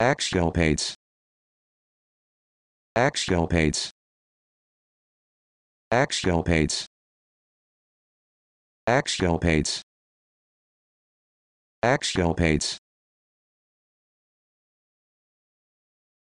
Axiopates. Axiopates. Axiopates. Axiopates. Axiopates.